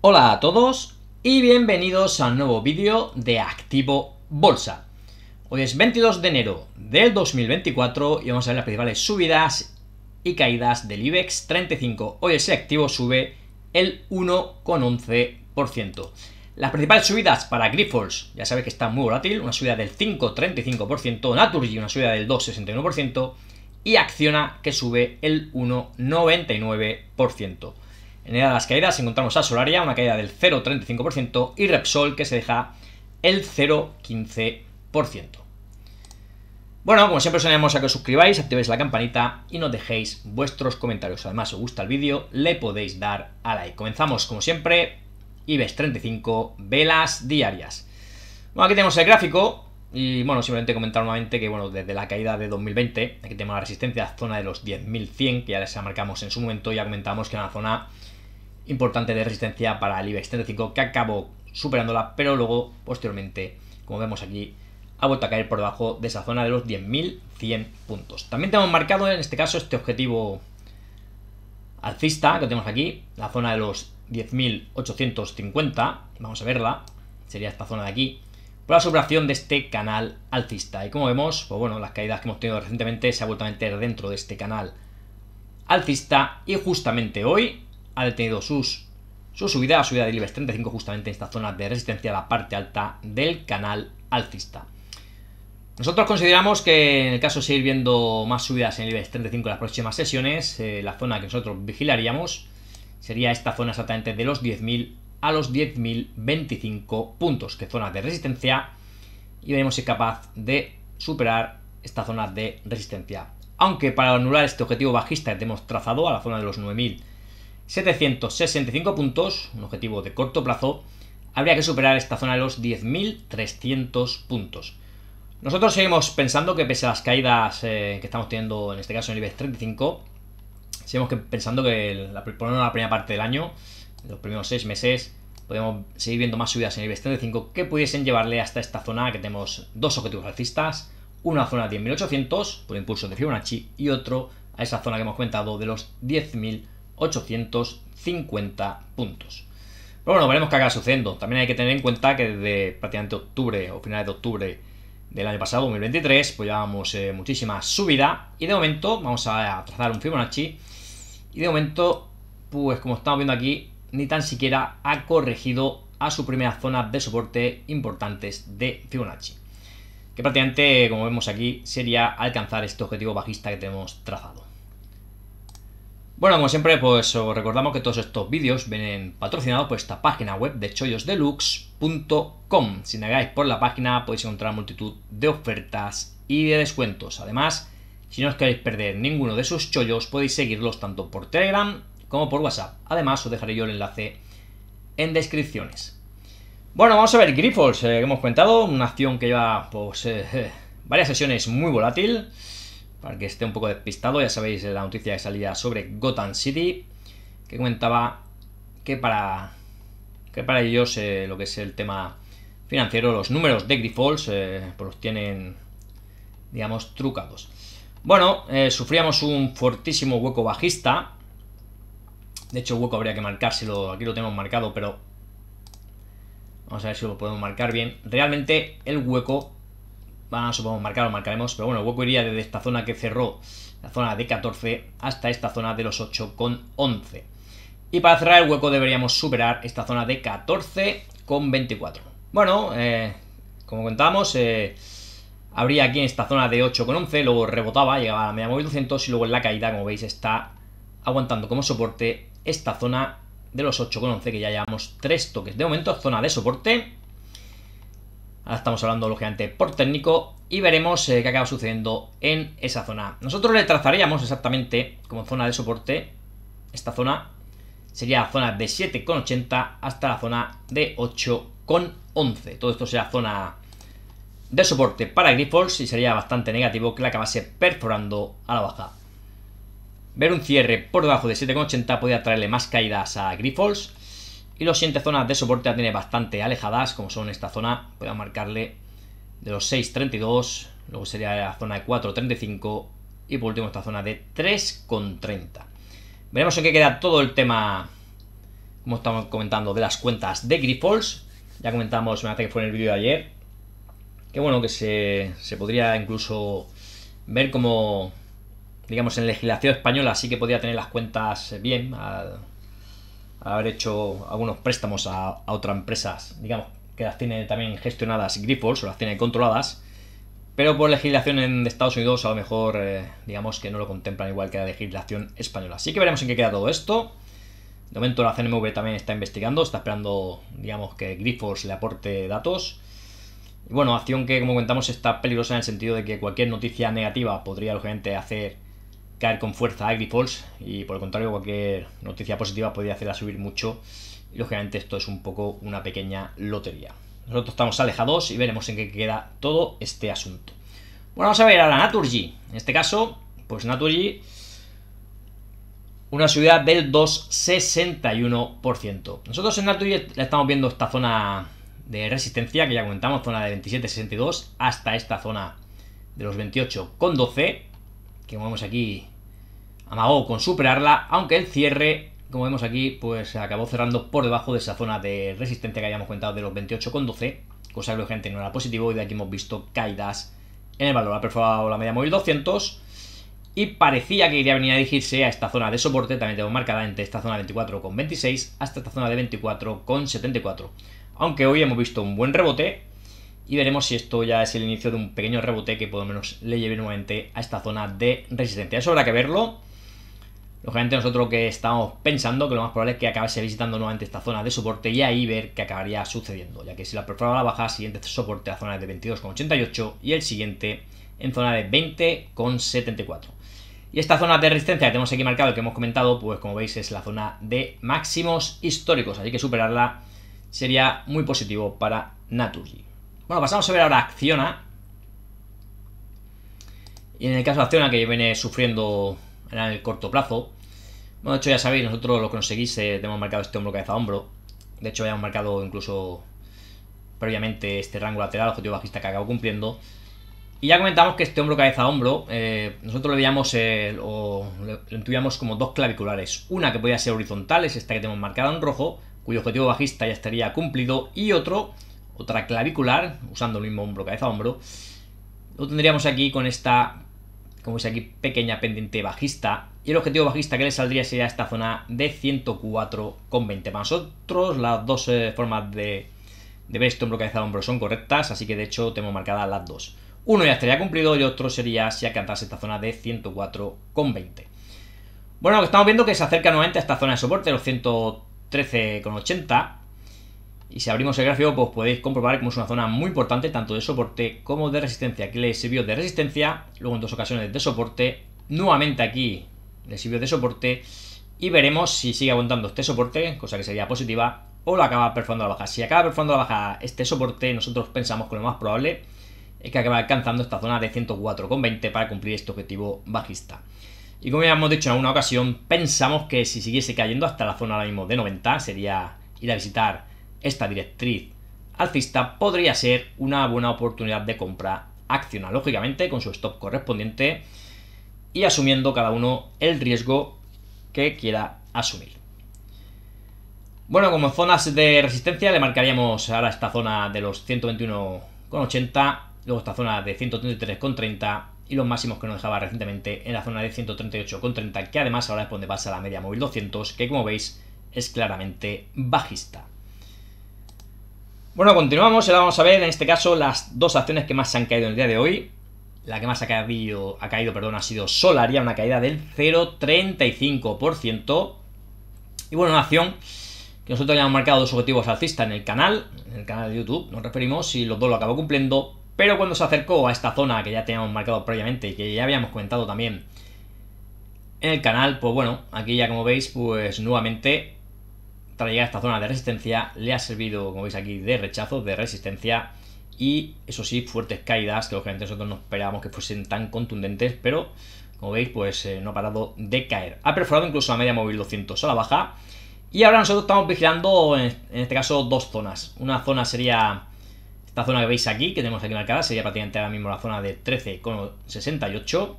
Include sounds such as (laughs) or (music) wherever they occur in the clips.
Hola a todos y bienvenidos a un nuevo vídeo de Activo Bolsa. Hoy es 22 de enero del 2024 y vamos a ver las principales subidas y caídas del IBEX 35. Hoy ese activo sube el 1,11%. Las principales subidas para Grifols, ya sabéis que está muy volátil, una subida del 5,35%, Naturgy una subida del 2,61% y Acciona que sube el 1,99%. En el de las caídas encontramos a Solaria, una caída del 0,35%, y Repsol, que se deja el 0,15%. Bueno, como siempre os animamos a que os suscribáis, activéis la campanita y nos dejéis vuestros comentarios. Además, si os gusta el vídeo, le podéis dar a like. Comenzamos, como siempre, y ves 35, velas diarias. Bueno, aquí tenemos el gráfico y, bueno, simplemente comentar nuevamente que, bueno, desde la caída de 2020, aquí tenemos la resistencia, zona de los 10.100, que ya les marcamos en su momento, ya comentamos que era una zona importante de resistencia para el IBEX 35 que acabó superándola, pero luego posteriormente, como vemos aquí, ha vuelto a caer por debajo de esa zona de los 10.100 puntos. También tenemos marcado en este caso este objetivo alcista que tenemos aquí, la zona de los 10.850, vamos a verla, sería esta zona de aquí, por la superación de este canal alcista. Y como vemos, pues bueno, las caídas que hemos tenido recientemente se ha vuelto a meter dentro de este canal alcista y justamente hoy ha detenido sus, su subida, la subida de niveles 35 justamente en esta zona de resistencia, la parte alta del canal alcista. Nosotros consideramos que en el caso de seguir viendo más subidas en niveles 35 en las próximas sesiones, eh, la zona que nosotros vigilaríamos sería esta zona exactamente de los 10.000 a los 10.025 puntos, que zona de resistencia, y veremos si es capaz de superar esta zona de resistencia. Aunque para anular este objetivo bajista hemos trazado a la zona de los 9.000 765 puntos, un objetivo de corto plazo, habría que superar esta zona de los 10.300 puntos. Nosotros seguimos pensando que pese a las caídas eh, que estamos teniendo, en este caso en el IBEX 35, seguimos que pensando que la, en la primera parte del año, los primeros 6 meses, podemos seguir viendo más subidas en el IBEX 35 que pudiesen llevarle hasta esta zona que tenemos dos objetivos alcistas, una zona de 10.800 por impulso de Fibonacci y otro a esa zona que hemos comentado de los 10.000 850 puntos. Pero bueno, veremos qué acaba sucediendo. También hay que tener en cuenta que desde prácticamente octubre o finales de octubre del año pasado, 2023, pues llevábamos eh, muchísima subida. Y de momento, vamos a trazar un Fibonacci. Y de momento, pues como estamos viendo aquí, ni tan siquiera ha corregido a su primera zona de soporte importantes de Fibonacci. Que prácticamente, como vemos aquí, sería alcanzar este objetivo bajista que tenemos trazado. Bueno, como siempre, pues os recordamos que todos estos vídeos vienen patrocinados por esta página web de chollosdeluxe.com. Si navegáis por la página podéis encontrar multitud de ofertas y de descuentos. Además, si no os queréis perder ninguno de esos chollos, podéis seguirlos tanto por Telegram como por WhatsApp. Además, os dejaré yo el enlace en descripciones. Bueno, vamos a ver Grifols, eh, que hemos comentado, una acción que lleva pues, eh, (laughs) varias sesiones muy volátil. Para que esté un poco despistado, ya sabéis la noticia que salía sobre Gotham City, que comentaba que para, que para ellos eh, lo que es el tema financiero, los números de Grifols, eh, pues los tienen, digamos, trucados. Bueno, eh, sufríamos un fortísimo hueco bajista. De hecho, hueco habría que marcárselo, aquí lo tenemos marcado, pero vamos a ver si lo podemos marcar bien. Realmente el hueco Vamos, a, supongo, marcar o marcaremos, pero bueno, el hueco iría desde esta zona que cerró, la zona de 14, hasta esta zona de los 8,11 Y para cerrar el hueco deberíamos superar esta zona de 14,24 Bueno, eh, como contamos, eh, habría aquí en esta zona de 8,11 luego rebotaba, llegaba a la media móvil 200 y luego en la caída, como veis, está aguantando como soporte esta zona de los 8,11 que ya llevamos 3 toques. De momento, zona de soporte Ahora estamos hablando, lógicamente, por técnico y veremos eh, qué acaba sucediendo en esa zona. Nosotros le trazaríamos exactamente como zona de soporte esta zona. Sería la zona de 7,80 hasta la zona de 8,11. Todo esto será zona de soporte para Grifols y sería bastante negativo que la acabase perforando a la baja. Ver un cierre por debajo de 7,80 podría traerle más caídas a Grifols, y las siguientes zonas de soporte ya tiene bastante alejadas, como son esta zona, voy a marcarle de los 6.32, luego sería la zona de 4.35 y por último esta zona de 3.30. Veremos en qué queda todo el tema, como estamos comentando, de las cuentas de Grifols. Ya comentamos, me parece que fue en el vídeo de ayer, que bueno, que se, podría incluso ver como, digamos, en legislación española sí que podría tener las cuentas bien, haber hecho algunos préstamos a, otras empresas, digamos, que las tiene también gestionadas Grifols o las tiene controladas, pero por legislación en Estados Unidos a lo mejor, eh, digamos que no lo contemplan igual que la legislación española. Así que veremos en qué queda todo esto. De momento la CNMV también está investigando, está esperando, digamos, que Grifols le aporte datos. Y bueno, acción que, como comentamos, está peligrosa en el sentido de que cualquier noticia negativa podría, lógicamente, hacer caer con fuerza a y por el contrario cualquier noticia positiva podría hacerla subir mucho y lógicamente esto es un poco una pequeña lotería. Nosotros estamos alejados y veremos en qué queda todo este asunto. Bueno, vamos a ver a la Naturgy. En este caso, pues Naturgy una subida del 2,61%. Nosotros en Naturgy la estamos viendo esta zona de resistencia que ya comentamos, zona de 27,62 hasta esta zona de los 28,12 que vemos aquí amagó con superarla, aunque el cierre, como vemos aquí, pues acabó cerrando por debajo de esa zona de resistencia que habíamos contado de los 28,12, cosa que gente no era positivo y de aquí hemos visto caídas en el valor. Ha perforado la media móvil 200 y parecía que iría a venir a dirigirse a esta zona de soporte, también tengo marcada entre esta zona de 24,26 hasta esta zona de 24,74. Aunque hoy hemos visto un buen rebote, y veremos si esto ya es el inicio de un pequeño rebote que por lo menos le lleve nuevamente a esta zona de resistencia. Eso habrá que verlo. Lógicamente nosotros que estamos pensando que lo más probable es que acabase visitando nuevamente esta zona de soporte y ahí ver qué acabaría sucediendo, ya que si la la baja, siguiente soporte a zona de 22,88 y el siguiente en zona de 20,74. Y esta zona de resistencia que tenemos aquí marcado, que hemos comentado, pues como veis es la zona de máximos históricos, así que superarla sería muy positivo para Naturgy. Bueno, pasamos a ver ahora Acciona. Y en el caso de Acciona, que viene sufriendo en el corto plazo. Bueno, de hecho ya sabéis, nosotros lo conseguís, eh, hemos marcado este hombro cabeza a hombro. De hecho habíamos marcado incluso previamente este rango lateral, objetivo bajista que acabo cumpliendo. Y ya comentamos que este hombro cabeza hombro, eh, nosotros lo veíamos eh, o lo intuíamos como dos claviculares. Una que podía ser horizontal, es esta que tenemos marcada en rojo, cuyo objetivo bajista ya estaría cumplido. Y otro, otra clavicular, usando el mismo hombro cabeza a hombro, lo tendríamos aquí con esta como es aquí, pequeña pendiente bajista. Y el objetivo bajista que le saldría sería esta zona de 104,20. Para nosotros las dos eh, formas de, ver esto en bloqueada de hombro son correctas, así que de hecho tenemos marcadas las dos. Uno ya estaría cumplido y otro sería si alcanzase esta zona de 104,20. Bueno, lo que estamos viendo que se acerca nuevamente a esta zona de soporte, los 113,80. Y si abrimos el gráfico, pues podéis comprobar como es una zona muy importante, tanto de soporte como de resistencia. que le sirvió de resistencia, luego en dos ocasiones de soporte. Nuevamente aquí le sirvió de soporte. Y veremos si sigue aguantando este soporte, cosa que sería positiva, o lo acaba perforando la baja. Si acaba perforando la baja este soporte, nosotros pensamos que lo más probable es que acabe alcanzando esta zona de 104,20 para cumplir este objetivo bajista. Y como ya hemos dicho en alguna ocasión, pensamos que si siguiese cayendo hasta la zona ahora mismo de 90, sería ir a visitar esta directriz alcista podría ser una buena oportunidad de compra accional lógicamente con su stop correspondiente y asumiendo cada uno el riesgo que quiera asumir. Bueno, como zonas de resistencia le marcaríamos ahora esta zona de los 121,80, luego esta zona de 133,30 y los máximos que nos dejaba recientemente en la zona de 138,30, que además ahora es donde pasa la media móvil 200, que como veis es claramente bajista. Bueno, continuamos y ahora vamos a ver en este caso las dos acciones que más se han caído en el día de hoy. La que más ha caído, ha caído perdón, ha sido Solaria, una caída del 0,35%. Y bueno, una acción que nosotros ya hemos marcado dos objetivos alcistas en el canal, en el canal de YouTube, nos referimos, y los dos lo acabó cumpliendo. Pero cuando se acercó a esta zona que ya teníamos marcado previamente y que ya habíamos comentado también en el canal, pues bueno, aquí ya como veis, pues nuevamente tras llegar a esta zona de resistencia le ha servido, como veis aquí, de rechazo, de resistencia y eso sí, fuertes caídas que obviamente nosotros no esperábamos que fuesen tan contundentes, pero como veis, pues eh, no ha parado de caer. Ha perforado incluso la media móvil 200 a la baja y ahora nosotros estamos vigilando, en, este caso, dos zonas. Una zona sería esta zona que veis aquí, que tenemos aquí marcada, sería prácticamente ahora mismo la zona de 13,68.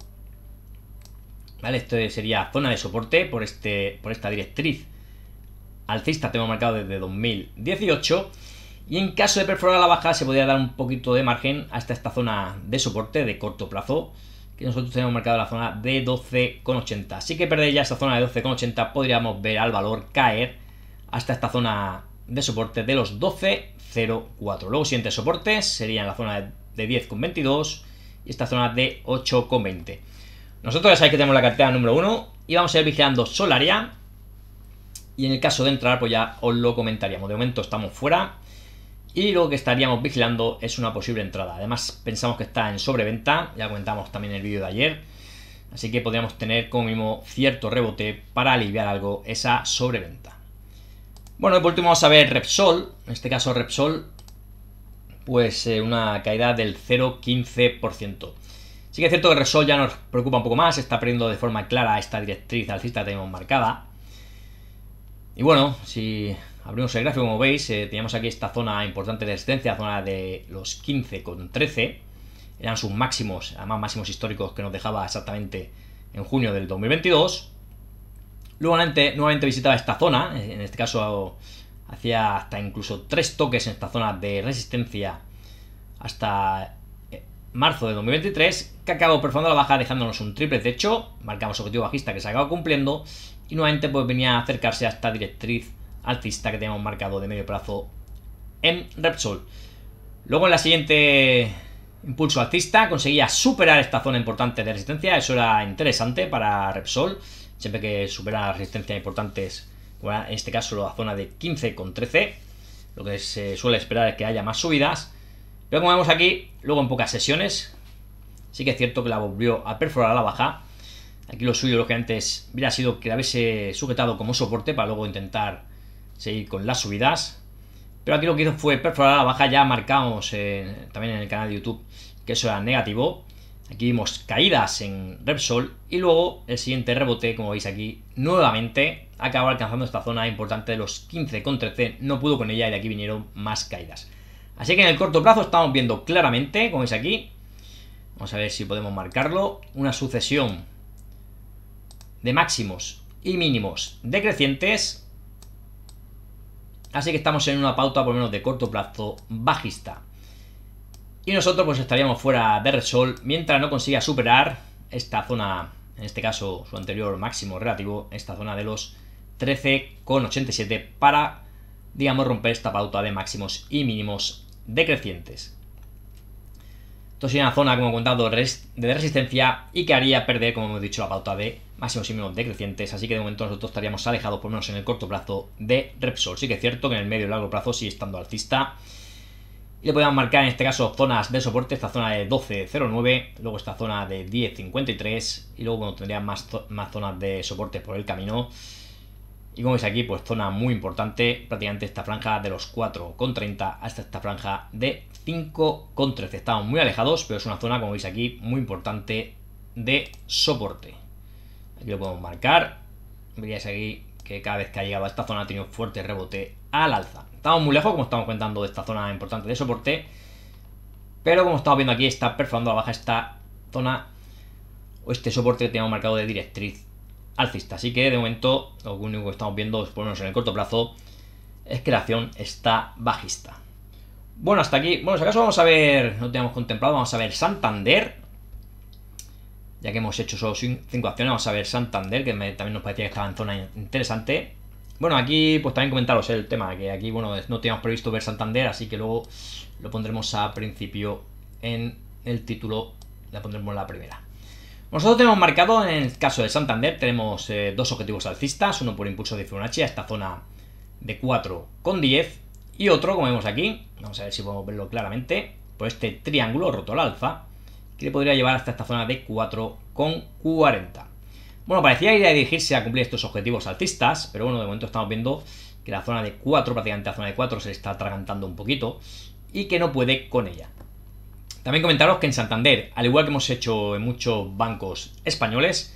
¿Vale? Esto sería zona de soporte por, este, por esta directriz alcista, tenemos marcado desde 2018. Y en caso de perforar la baja se podría dar un poquito de margen hasta esta zona de soporte de corto plazo, que nosotros tenemos marcado la zona de 12,80. Así que perder ya esta zona de 12,80 podríamos ver al valor caer hasta esta zona de soporte de los 12,04. Luego siguientes soportes serían la zona de 10,22 y esta zona de 8,20. Nosotros ya sabéis que tenemos la cartera número 1 y vamos a ir vigilando Solaria y en el caso de entrar, pues ya os lo comentaríamos. De momento estamos fuera. Y lo que estaríamos vigilando es una posible entrada. Además, pensamos que está en sobreventa. Ya comentamos también en el vídeo de ayer. Así que podríamos tener como mínimo cierto rebote para aliviar algo esa sobreventa. Bueno, y por último vamos a ver Repsol. En este caso Repsol, pues eh, una caída del 0,15%. Sí que es cierto que Repsol ya nos preocupa un poco más. Está perdiendo de forma clara esta directriz alcista que tenemos marcada. Y bueno, si abrimos el gráfico, como veis, eh, teníamos aquí esta zona importante de resistencia, zona de los 15,13. Eran sus máximos, además máximos históricos que nos dejaba exactamente en junio del 2022. Luego nuevamente visitaba esta zona, eh, en este caso hacía hasta incluso tres toques en esta zona de resistencia hasta eh, marzo de 2023, que acabó perfumando la baja dejándonos un triple De hecho, marcamos objetivo bajista que se acaba cumpliendo y nuevamente pues venía a acercarse a esta directriz alcista que teníamos marcado de medio plazo en Repsol. Luego en la siguiente impulso alcista conseguía superar esta zona importante de resistencia, eso era interesante para Repsol, siempre que supera resistencias importantes, en este caso la zona de 15,13. con lo que se suele esperar es que haya más subidas, pero como vemos aquí, luego en pocas sesiones, sí que es cierto que la volvió a perforar a la baja, Aquí lo suyo, lo que antes hubiera sido que la hubiese sujetado como soporte para luego intentar seguir con las subidas. Pero aquí lo que hizo fue perforar la baja, ya marcamos eh, también en el canal de YouTube que eso era negativo. Aquí vimos caídas en Repsol y luego el siguiente rebote, como veis aquí, nuevamente acabó alcanzando esta zona importante de los 15 15,13. No pudo con ella y de aquí vinieron más caídas. Así que en el corto plazo estamos viendo claramente, como veis aquí, vamos a ver si podemos marcarlo, una sucesión de máximos y mínimos decrecientes. Así que estamos en una pauta por lo menos de corto plazo bajista. Y nosotros pues estaríamos fuera de sol mientras no consiga superar esta zona, en este caso su anterior máximo relativo, esta zona de los 13,87 para, digamos, romper esta pauta de máximos y mínimos decrecientes. Esto sería una zona, como he contado, de resistencia y que haría perder, como hemos dicho, la pauta de y mínimos decrecientes, así que de momento nosotros estaríamos alejados, por lo menos en el corto plazo, de Repsol. Sí que es cierto que en el medio y largo plazo sigue estando alcista. Y le podemos marcar en este caso zonas de soporte, esta zona de 12.09, luego esta zona de 10.53 y luego bueno, tendría más, más zonas de soporte por el camino. Y como veis aquí, pues zona muy importante, prácticamente esta franja de los 4,30 hasta esta franja de 5,13. Estamos muy alejados, pero es una zona, como veis aquí, muy importante de soporte. Aquí lo podemos marcar. Veríais aquí que cada vez que ha llegado a esta zona ha tenido fuerte rebote al alza. Estamos muy lejos, como estamos contando, de esta zona importante de soporte. Pero como estamos viendo aquí, está perforando a la baja esta zona o este soporte que tenemos marcado de directriz alcista. Así que de momento, lo único que estamos viendo, por lo menos en el corto plazo, es que la acción está bajista. Bueno, hasta aquí. Bueno, si acaso vamos a ver, no teníamos contemplado, vamos a ver Santander ya que hemos hecho solo 5 acciones, vamos a ver Santander, que también nos parecía que estaba en zona interesante. Bueno, aquí pues también comentaros eh, el tema, que aquí bueno no teníamos previsto ver Santander, así que luego lo pondremos a principio en el título, la pondremos la primera. Nosotros tenemos marcado, en el caso de Santander, tenemos eh, dos objetivos alcistas, uno por impulso de Fibonacci a esta zona de 4 con 10 y otro, como vemos aquí, vamos a ver si podemos verlo claramente, por este triángulo roto al alfa que le podría llevar hasta esta zona de 4,40. Bueno, parecía ir a dirigirse a cumplir estos objetivos altistas, pero bueno, de momento estamos viendo que la zona de 4, prácticamente la zona de 4, se está atragantando un poquito y que no puede con ella. También comentaros que en Santander, al igual que hemos hecho en muchos bancos españoles,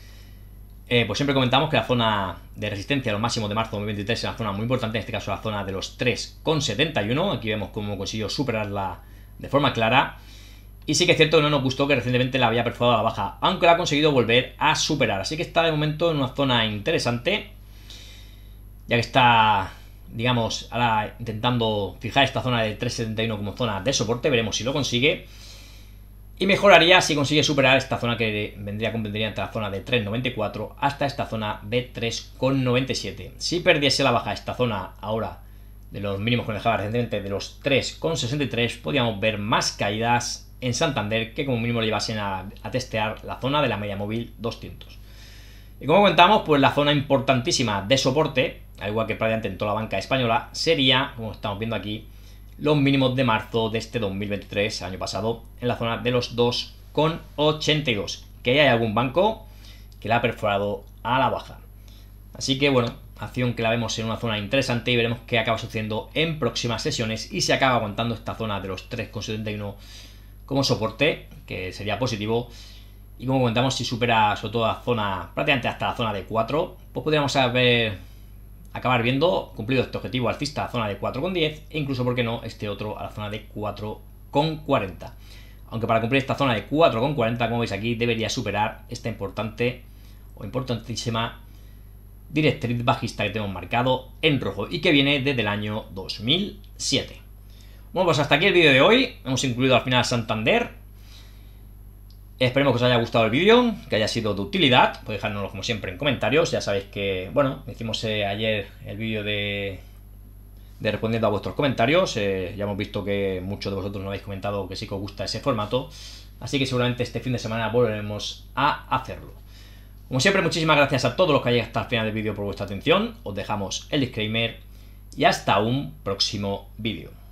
eh, pues siempre comentamos que la zona de resistencia a los máximos de marzo de 2023 es una zona muy importante, en este caso la zona de los 3,71. Aquí vemos cómo consiguió superarla de forma clara. Y sí que es cierto que no nos gustó que recientemente la había perforado a la baja, aunque la ha conseguido volver a superar. Así que está de momento en una zona interesante, ya que está, digamos, ahora intentando fijar esta zona de 371 como zona de soporte. Veremos si lo consigue. Y mejoraría si consigue superar esta zona que vendría, convendría entre la zona de 3.94 hasta esta zona de 3.97. Si perdiese la baja esta zona ahora de los mínimos que dejaba recientemente de los 3.63, podríamos ver más caídas en Santander, que como mínimo le llevasen a, a testear la zona de la media móvil 200. Y como comentamos pues la zona importantísima de soporte, al igual que prácticamente en toda la banca española, sería, como estamos viendo aquí, los mínimos de marzo de este 2023, año pasado, en la zona de los 2,82. Que ya hay algún banco que la ha perforado a la baja. Así que bueno, acción que la vemos en una zona interesante y veremos qué acaba sucediendo en próximas sesiones y se acaba aguantando esta zona de los 3,71 como soporte, que sería positivo. Y como comentamos, si supera sobre todo la zona, prácticamente hasta la zona de 4, pues podríamos haber, acabar viendo cumplido este objetivo alcista a la zona de 4,10 e incluso, ¿por qué no?, este otro a la zona de 4,40. Aunque para cumplir esta zona de 4,40, como veis aquí, debería superar esta importante o importantísima directriz bajista que tenemos marcado en rojo y que viene desde el año 2007. Bueno, pues hasta aquí el vídeo de hoy. Hemos incluido al final Santander. Esperemos que os haya gustado el vídeo, que haya sido de utilidad. Podéis dejárnoslo como siempre en comentarios. Ya sabéis que, bueno, hicimos eh, ayer el vídeo de, respondiendo a vuestros comentarios. Eh, ya hemos visto que muchos de vosotros nos habéis comentado que sí que os gusta ese formato. Así que seguramente este fin de semana volveremos a hacerlo. Como siempre, muchísimas gracias a todos los que hayáis hasta el final del vídeo por vuestra atención. Os dejamos el disclaimer y hasta un próximo vídeo.